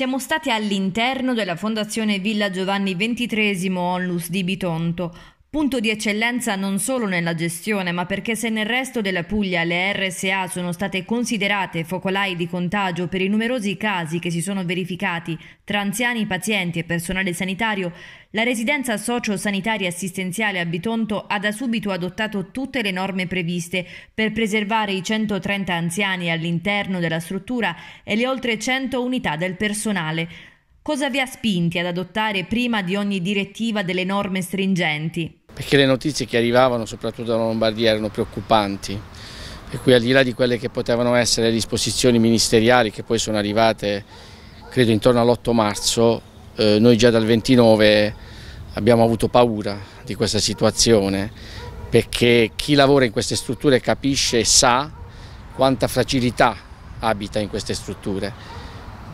Siamo stati all'interno della Fondazione Villa Giovanni XXIII Onlus di Bitonto, Punto di eccellenza non solo nella gestione, ma perché se nel resto della Puglia le RSA sono state considerate focolai di contagio per i numerosi casi che si sono verificati tra anziani pazienti e personale sanitario, la residenza socio-sanitaria assistenziale a Bitonto ha da subito adottato tutte le norme previste per preservare i 130 anziani all'interno della struttura e le oltre 100 unità del personale. Cosa vi ha spinti ad adottare prima di ogni direttiva delle norme stringenti? perché le notizie che arrivavano soprattutto dalla Lombardia erano preoccupanti. Per cui al di là di quelle che potevano essere le disposizioni ministeriali che poi sono arrivate credo intorno all'8 marzo, eh, noi già dal 29 abbiamo avuto paura di questa situazione perché chi lavora in queste strutture capisce e sa quanta fragilità abita in queste strutture.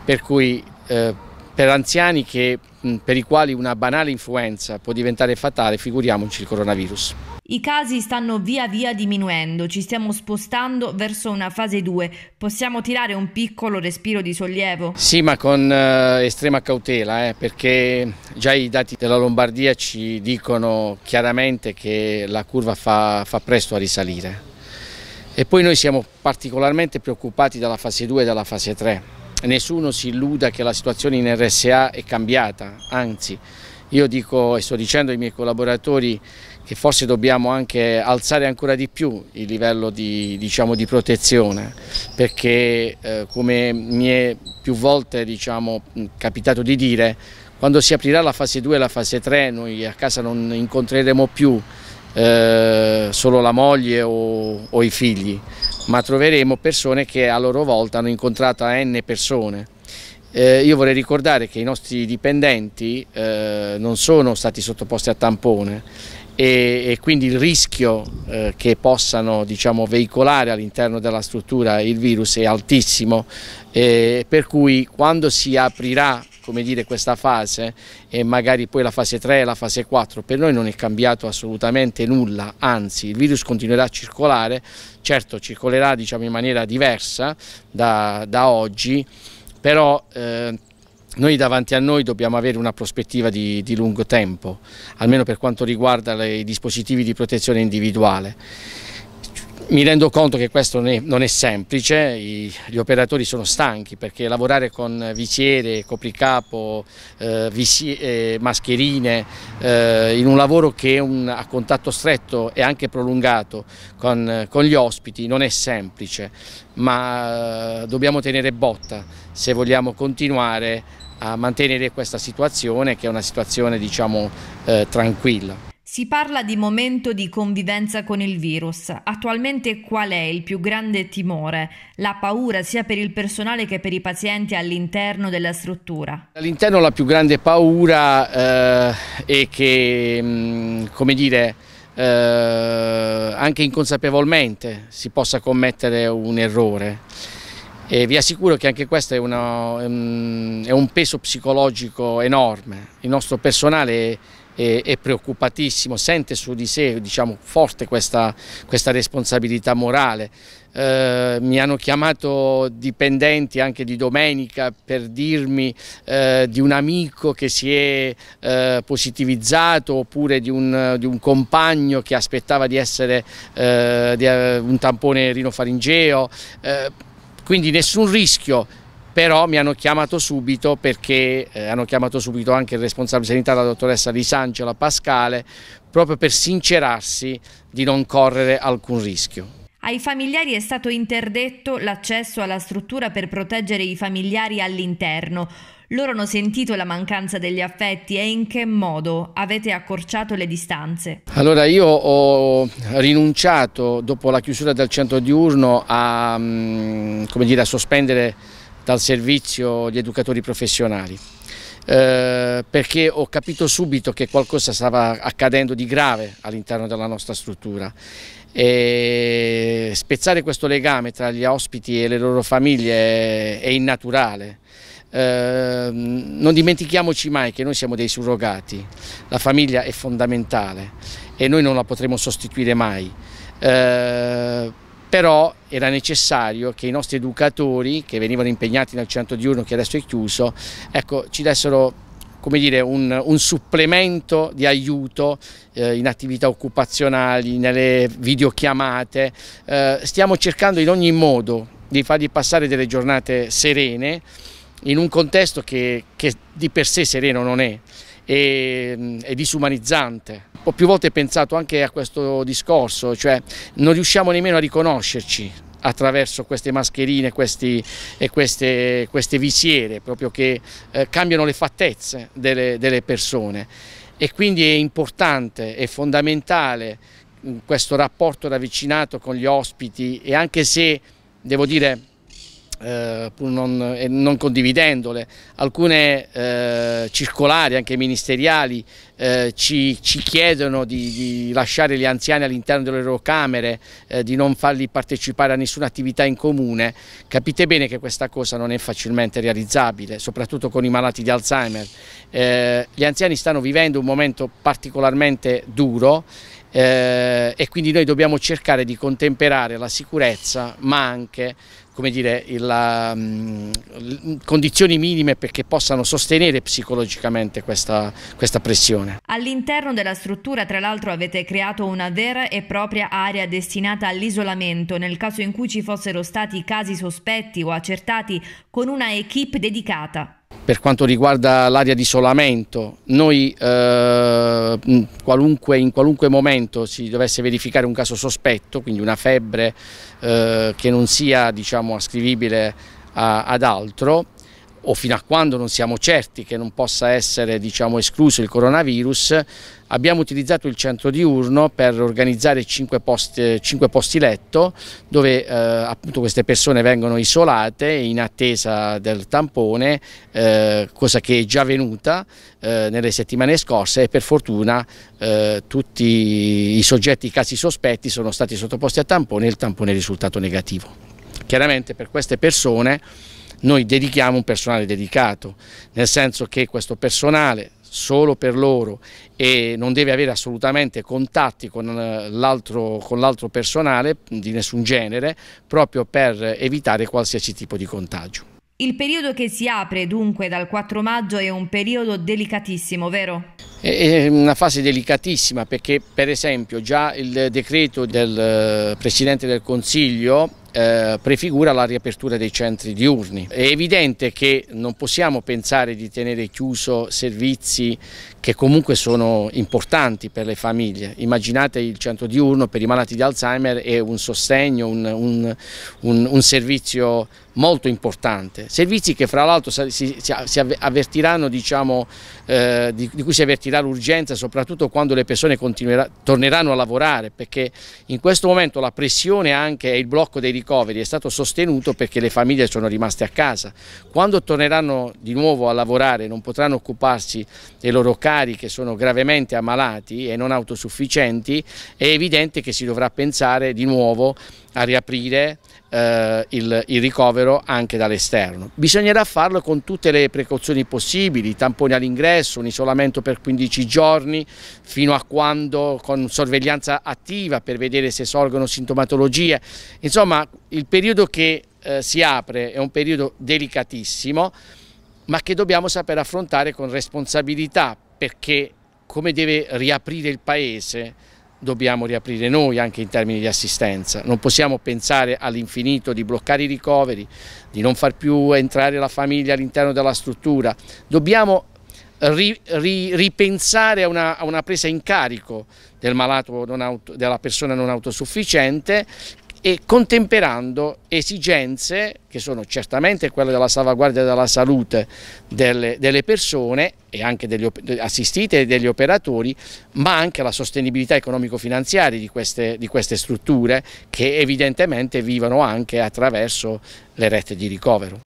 Per cui eh, per anziani che Mm, per i quali una banale influenza può diventare fatale, figuriamoci il coronavirus. I casi stanno via via diminuendo, ci stiamo spostando verso una fase 2. Possiamo tirare un piccolo respiro di sollievo? Sì, ma con eh, estrema cautela, eh, perché già i dati della Lombardia ci dicono chiaramente che la curva fa, fa presto a risalire. E poi noi siamo particolarmente preoccupati dalla fase 2 e dalla fase 3 nessuno si illuda che la situazione in RSA è cambiata, anzi io dico e sto dicendo ai miei collaboratori che forse dobbiamo anche alzare ancora di più il livello di, diciamo, di protezione perché eh, come mi è più volte diciamo, capitato di dire quando si aprirà la fase 2 e la fase 3 noi a casa non incontreremo più eh, solo la moglie o, o i figli ma troveremo persone che a loro volta hanno incontrato a N persone. Eh, io vorrei ricordare che i nostri dipendenti eh, non sono stati sottoposti a tampone e, e quindi il rischio eh, che possano diciamo, veicolare all'interno della struttura il virus è altissimo, eh, per cui quando si aprirà come dire, questa fase e magari poi la fase 3 e la fase 4, per noi non è cambiato assolutamente nulla, anzi il virus continuerà a circolare, certo circolerà diciamo, in maniera diversa da, da oggi, però eh, noi davanti a noi dobbiamo avere una prospettiva di, di lungo tempo, almeno per quanto riguarda i dispositivi di protezione individuale. Mi rendo conto che questo non è, non è semplice, I, gli operatori sono stanchi perché lavorare con visiere, copricapo, eh, visi, eh, mascherine, eh, in un lavoro che è un, a contatto stretto e anche prolungato con, con gli ospiti non è semplice, ma eh, dobbiamo tenere botta se vogliamo continuare a mantenere questa situazione che è una situazione diciamo, eh, tranquilla. Si parla di momento di convivenza con il virus. Attualmente qual è il più grande timore? La paura sia per il personale che per i pazienti all'interno della struttura? All'interno la più grande paura eh, è che, mm, come dire, eh, anche inconsapevolmente si possa commettere un errore. E vi assicuro che anche questo è, una, mm, è un peso psicologico enorme. Il nostro personale... È, è, preoccupatissimo, sente su di sé diciamo, forte questa, questa responsabilità morale. Eh, mi hanno chiamato dipendenti anche di domenica per dirmi eh, di un amico che si è eh, positivizzato oppure di un, di un, compagno che aspettava di essere eh, di, eh, un tampone rinofaringeo, eh, quindi nessun rischio però mi hanno chiamato subito perché eh, hanno chiamato subito anche il responsabile sanitario, la dottoressa Di Sangela Pascale, proprio per sincerarsi di non correre alcun rischio. Ai familiari è stato interdetto l'accesso alla struttura per proteggere i familiari all'interno. Loro hanno sentito la mancanza degli affetti e in che modo avete accorciato le distanze? Allora io ho rinunciato dopo la chiusura del centro diurno a, mm, dire, a sospendere dal servizio gli educatori professionali. Eh, perché ho capito subito che qualcosa stava accadendo di grave all'interno della nostra struttura e spezzare questo legame tra gli ospiti e le loro famiglie è innaturale. Ehm, non dimentichiamoci mai che noi siamo dei surrogati, la famiglia è fondamentale e noi non la potremo sostituire mai. Eh, però era necessario che i nostri educatori che venivano impegnati nel centro diurno che adesso è chiuso ecco, ci dessero come dire, un, un supplemento di aiuto eh, in attività occupazionali, nelle videochiamate. Eh, stiamo cercando in ogni modo di fargli passare delle giornate serene in un contesto che, che di per sé sereno non è e, è mm, disumanizzante ho più volte pensato anche a questo discorso, cioè non riusciamo nemmeno a riconoscerci attraverso queste mascherine questi, e queste, queste, visiere proprio che eh, cambiano le fattezze delle, delle persone e quindi è importante, è fondamentale mm, questo rapporto ravvicinato con gli ospiti e anche se, devo dire, eh, pur non, eh, non, condividendole, alcune eh, circolari anche ministeriali eh, ci, ci, chiedono di, di, lasciare gli anziani all'interno delle loro camere, eh, di non farli partecipare a nessuna attività in comune, capite bene che questa cosa non è facilmente realizzabile, soprattutto con i malati di Alzheimer. Eh, gli anziani stanno vivendo un momento particolarmente duro eh, e quindi noi dobbiamo cercare di contemperare la sicurezza ma anche come dire, la, mm, condizioni minime perché possano sostenere psicologicamente questa, questa pressione. All'interno della struttura tra l'altro avete creato una vera e propria area destinata all'isolamento nel caso in cui ci fossero stati casi sospetti o accertati con una equip dedicata. Per quanto riguarda l'area di isolamento, noi eh, in, qualunque, in qualunque momento si dovesse verificare un caso sospetto, quindi una febbre eh, che non sia diciamo, ascrivibile a, ad altro, o fino a quando non siamo certi che non possa essere diciamo, escluso il coronavirus, abbiamo utilizzato il centro diurno per organizzare 5 posti, 5 posti letto dove eh, appunto queste persone vengono isolate in attesa del tampone, eh, cosa che è già avvenuta eh, nelle settimane scorse e per fortuna eh, tutti i soggetti, i casi sospetti sono stati sottoposti a tampone e il tampone è risultato negativo. Chiaramente per queste persone noi dedichiamo un personale dedicato, nel senso che questo personale solo per loro e non deve avere assolutamente contatti con eh, l'altro personale di nessun genere proprio per evitare qualsiasi tipo di contagio. Il periodo che si apre dunque dal 4 maggio è un periodo delicatissimo, vero? È una fase delicatissima perché per esempio già il decreto del eh, Presidente del Consiglio eh, prefigura la riapertura dei centri diurni. È evidente che non possiamo pensare di tenere chiuso servizi che comunque sono importanti per le famiglie. Immaginate il centro diurno per i malati di Alzheimer è un sostegno, un, un, un, un servizio molto importante, servizi che fra l'altro si, avvertiranno, diciamo, eh, di, di, cui si avvertirà l'urgenza soprattutto quando le persone torneranno a lavorare perché in questo momento la pressione anche e il blocco dei ricoveri è stato sostenuto perché le famiglie sono rimaste a casa, quando torneranno di nuovo a lavorare non potranno occuparsi dei loro cari che sono gravemente ammalati e non autosufficienti è evidente che si dovrà pensare di nuovo a riaprire eh, il, il, ricovero anche dall'esterno. Bisognerà farlo con tutte le precauzioni possibili, tamponi all'ingresso, un isolamento per 15 giorni, fino a quando con sorveglianza attiva per vedere se sorgono sintomatologie. Insomma, il periodo che eh, si apre è un periodo delicatissimo, ma che dobbiamo saper affrontare con responsabilità, perché come deve riaprire il Paese dobbiamo riaprire noi anche in termini di assistenza, non possiamo pensare all'infinito di bloccare i ricoveri, di non far più entrare la famiglia all'interno della struttura, dobbiamo ri, ri, ripensare a una, a una, presa in carico del auto, della persona non autosufficiente e contemperando esigenze che sono certamente quelle della salvaguardia della salute delle, delle persone e anche degli assistite degli operatori, ma anche la sostenibilità economico-finanziaria di di queste strutture che evidentemente vivono anche attraverso le rette di ricovero.